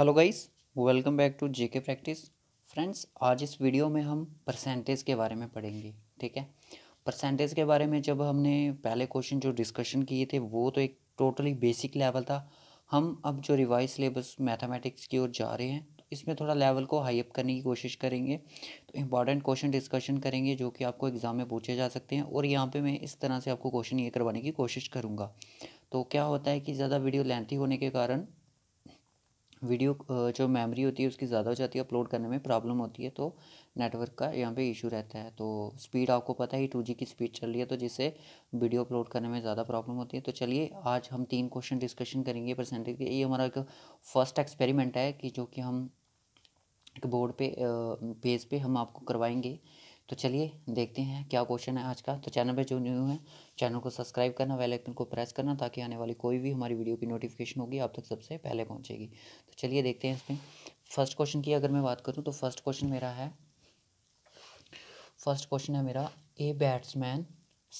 hello guys welcome back to JK practice friends आज इस video में हम परसेंटेज के बारे में पढ़ेंगे ठीक है परसेंटेज के बारे में जब हमने पहले क्वेश्चन जो डिस्कशन किए थे वो तो एक टोटली बेसिक लेवल था हम अब जो रिवाइज सिलेबस मैथमेटिक्स की ओर जा रहे हैं तो इसमें थोड़ा लेवल को हाई अप करने की कोशिश करेंगे तो इंपॉर्टेंट क्वेश्चन डिस्कशन करेंगे जो कि आपको एग्ज़ाम में पूछे जा सकते हैं और यहाँ पर मैं इस तरह से आपको क्वेश्चन ये करवाने की कोशिश करूँगा तो क्या होता है कि ज़्यादा वीडियो लेंथी होने के कारण वीडियो जो मेमोरी होती है उसकी ज़्यादा हो जाती है अपलोड करने में प्रॉब्लम होती है तो नेटवर्क का यहाँ पे इशू रहता है तो स्पीड आपको पता ही टू जी की स्पीड चल रही है तो जिससे वीडियो अपलोड करने में ज़्यादा प्रॉब्लम होती है तो चलिए आज हम तीन क्वेश्चन डिस्कशन करेंगे परसेंटेज के ये हमारा एक फर्स्ट एक्सपेरिमेंट है कि जो कि हम एक बोर्ड पे पेज पे हम आपको करवाएंगे तो चलिए देखते हैं क्या क्वेश्चन है आज का तो चैनल पर जो न्यू है चैनल को सब्सक्राइब करना बेल आइकन को प्रेस करना ताकि आने वाली कोई भी हमारी वीडियो की नोटिफिकेशन होगी आप तक सबसे पहले पहुंचेगी तो चलिए देखते हैं इसमें फर्स्ट क्वेश्चन की अगर मैं बात करूँ तो फर्स्ट क्वेश्चन मेरा है फर्स्ट क्वेश्चन है मेरा a batsman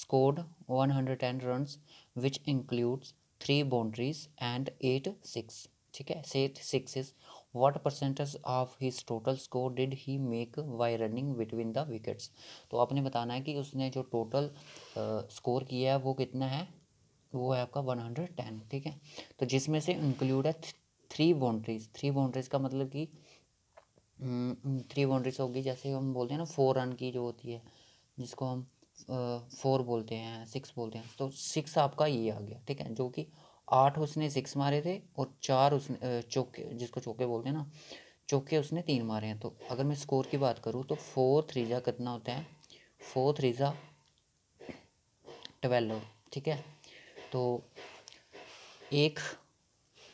scored one hundred and run which includes three boundaries and eight six ठीक है set sixes what percentage of his total score did he make by running between the wickets तो आपने बताना है कि उसने जो टोटल स्कोर किया है वो कितना है वो है आपका वन हंड्रेड टेन ठीक है तो जिसमें से इंक्लूड है थ्री बाउंड्रीज थ्री बाउंड्रीज का मतलब कि थ्री हम्म, बाउंड्रीज होगी जैसे हम बोलते हैं ना फोर रन की जो होती है जिसको हम फोर बोलते हैं सिक्स बोलते हैं तो सिक्स आपका ये आ गया ठीक है जो कि आठ उसने सिक्स मारे थे और चार उसने चौके जिसको चौके बोलते हैं ना चौके उसने तीन मारे हैं तो अगर मैं स्कोर की बात करूँ तो फोर थ्री जा कितना होता है फोर थ्री जा ट्वेल्व ठीक है तो एक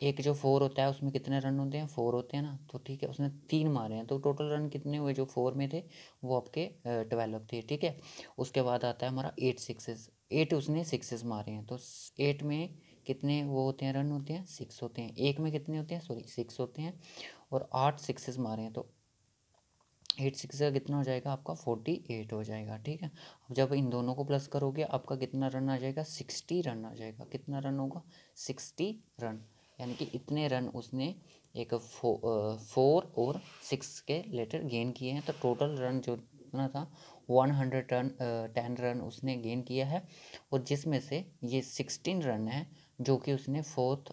एक जो फोर होता है उसमें कितने रन होते हैं फोर होते हैं ना तो ठीक है उसने तीन मारे हैं तो टोटल रन कितने हुए जो फोर में थे वो आपके ट्वेल्व थे ठीक है उसके बाद आता है हमारा एट सिक्सेस एट उसने सिक्सेस मारे हैं तो एट में कितने वो होते हैं रन होते हैं सिक्स होते हैं एक में कितने होते हैं सॉरी सिक्स होते हैं और आठ सिक्सेस मारे हैं तो एट सिक्स का कितना हो जाएगा आपका फोर्टी एट हो जाएगा ठीक है अब जब इन दोनों को प्लस करोगे आपका कितना रन आ जाएगा सिक्सटी रन आ जाएगा कितना रन होगा सिक्सटी रन यानी कि इतने रन उसने एक फो फोर और सिक्स के लेटर गेन किए हैं तो टोटल रन जो इतना था one hundred run ten run उसने गेन किया है और जिसमें से ये सिक्सटीन रन है जो कि उसने फोर्थ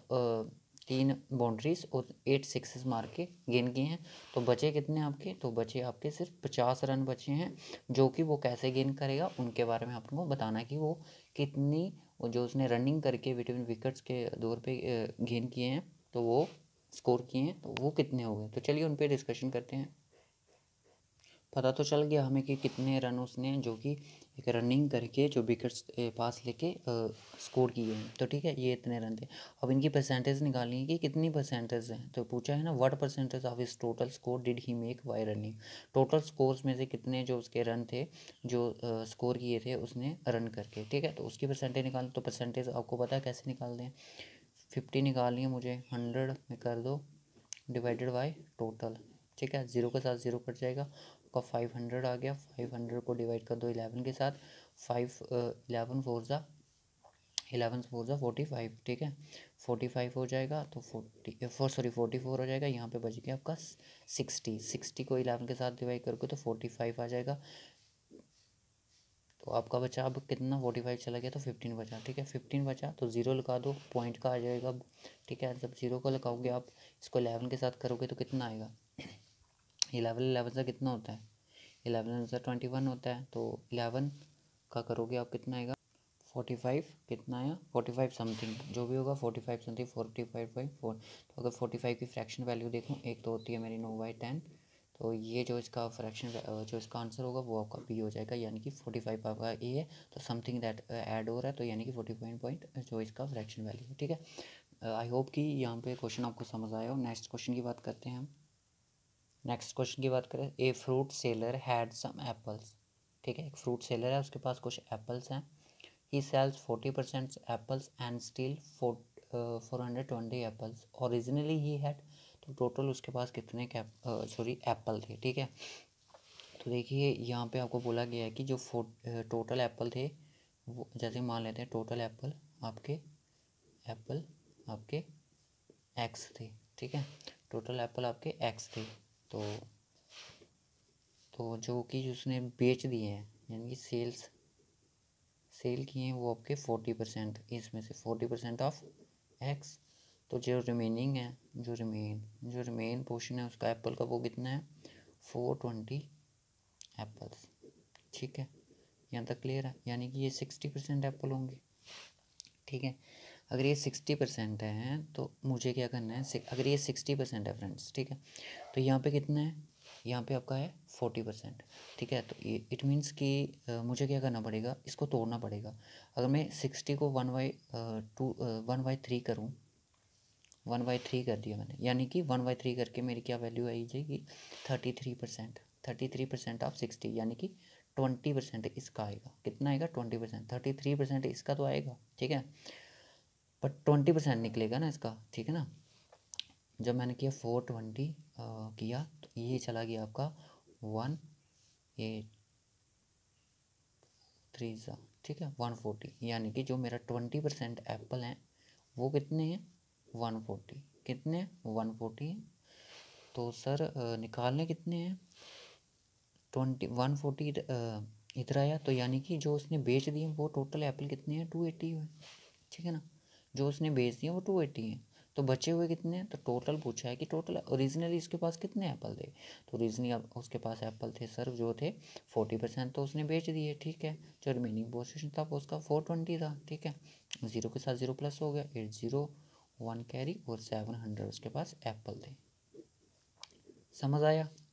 तीन बाउंड्रीज और एट सिक्सेस मार के गेन किए हैं तो बचे कितने आपके तो बचे आपके सिर्फ पचास रन बचे हैं जो कि वो कैसे गेन करेगा उनके बारे में आपको बताना कि वो कितनी जो उसने रनिंग करके बिटवीन विकेट्स के दौर पे गेन किए हैं तो वो स्कोर किए हैं तो वो कितने हो गए तो चलिए उन पर डिस्कशन करते हैं पता तो चल गया हमें कि कितने रन उसने जो कि एक रनिंग करके जो विकेट्स पास लेके स्कोर किए हैं तो ठीक है ये इतने रन थे अब इनकी परसेंटेज निकालनी कि कितनी परसेंटेज हैं तो पूछा है ना what percentage of his total score did he make by running total scores में से कितने जो उसके रन थे जो स्कोर किए थे उसने रन करके ठीक है तो उसकी परसेंटेज निकाल तो परसेंटेज आपको पता है कैसे निकाल दें फिफ्टी निकालनी है मुझे हंड्रेड में कर दो डिवाइडेड बाई टोटल ठीक है ज़ीरो के साथ ज़ीरो कट जाएगा आपका फाइव हंड्रेड आ गया फाइव हंड्रेड को डिवाइड कर दो इलेवन के साथ फाइव इलेवन फोर ज़ा इलेवन फोर ज़ा फोर्टी फाइव ठीक है फोर्टी फाइव हो जाएगा तो forty four sorry forty four हो जाएगा यहाँ पे बच गया आपका सिक्सटी सिक्सटी को इलेवन के साथ डिवाइड करके तो फोर्टी फाइव आ जाएगा तो आपका बचा अब कितना फोर्टी फाइव चला गया तो फिफ्टीन बचा ठीक है फिफ्टीन बचा तो ज़ीरो लगा दो पॉइंट का आ जाएगा अब ठीक है जब ज़ीरो को लगाओगे आप इसको इलेवन के साथ करोगे तो कितना आएगा इलेवन इलेवन से कितना होता है इलेवन से ट्वेंटी वन होता है तो इलेवन का करोगे आप कितना आएगा फोर्टी फाइव कितना आया फोर्टी फाइव समथिंग जो भी होगा forty five something forty five by four तो अगर फोर्टी फाइव की फ्रैक्शन वैल्यू देखूँ एक तो होती है मेरी नौ बाई टेन तो ये जो इसका फ्रैक्शन जो इसका आंसर होगा वो आपका बी हो जाएगा यानी कि फोर्टी फाइव आपका ए है तो समथिंग दैट ऐड हो रहा है तो यानी कि फोर्टी फाइव पॉइंट uh, जो इसका फ्रैक्शन वैल्यू है ठीक है आई uh, होप कि यहाँ पे क्वेश्चन आपको समझ आया हो नेक्स्ट क्वेश्चन की बात करते हैं हम नेक्स्ट क्वेश्चन की बात करें a fruit seller had some apples ठीक है एक फ्रूट सेलर है उसके पास कुछ एप्पल्स हैं he sells forty percent apples and still four hundred twenty apples originally he had तो टोटल उसके पास कितने सॉरी एप्पल uh, थे ठीक है तो देखिए यहाँ पे आपको बोला गया है कि जो फो टोटल एप्पल थे वो जैसे मान लेते हैं टोटल एप्पल आपके एप्पल आपके एक्स थे ठीक है टोटल एप्पल आपके एक्स थे तो तो जो कि उसने बेच दिए हैं यानी कि सेल्स सेल किए हैं वो आपके फोर्टी परसेंट इसमें से फोर्टी परसेंट ऑफ एक्स तो जो रिमेनिंग है जो रिमेन जो रिमेन पोर्शन है उसका एप्पल का वो कितना है फोर ट्वेंटी एप्पल्स ठीक है यहाँ तक क्लियर है यानी कि ये सिक्सटी परसेंट एप्पल होंगे ठीक है तो अगर ये सिक्सटी परसेंट है तो मुझे क्या करना है अगर ये सिक्सटी परसेंट है फ्रेंड्स ठीक है तो यहाँ पे कितना है यहाँ पे आपका है फोर्टी परसेंट ठीक है तो ये इट मीन्स कि मुझे क्या करना पड़ेगा इसको तोड़ना पड़ेगा अगर मैं सिक्सटी को one by two one by three करूँ वन बाई थ्री कर दिया मैंने यानी कि वन बाई थ्री करके मेरी क्या वैल्यू आई जाएगी thirty three percent thirty three percent of sixty यानी कि ट्वेंटी परसेंट इसका आएगा कितना आएगा twenty percent thirty three percent इसका तो आएगा ठीक है पर ट्वेंटी परसेंट निकलेगा ना इसका ठीक है ना जब मैंने किया फोर ट्वेंटी किया तो ये चला गया आपका वन एट थ्री सा ठीक है वन फोर्टी यानी कि जो मेरा ट्वेंटी परसेंट एप्पल है वो कितने हैं वन फोर्टी कितने वन फोर्टी हैं तो सर निकालने कितने हैं ट्वेंटी वन फोर्टी इधर आया तो यानी कि जो उसने बेच दिए वो टोटल एप्पल कितने हैं टू एट्टी ठीक है ना जो उसने बेच दिए वो टू एटी हैं तो बचे हुए कितने हैं तो टोटल पूछा है कि टोटल ओरिजिनली इसके पास कितने एप्पल थे तो ओरिजिनली उसके पास एप्पल थे सर जो थे फोर्टी परसेंट तो उसने बेच दिए ठीक है जो रिमेनिंग पोजिशन था उसका फोर ट्वेंटी था ठीक है ज़ीरो के साथ ज़ीरो प्लस हो गया एट ज़ीरो वन कैरी और सेवन हंड्रेड उसके पास एप्पल थे समझ आया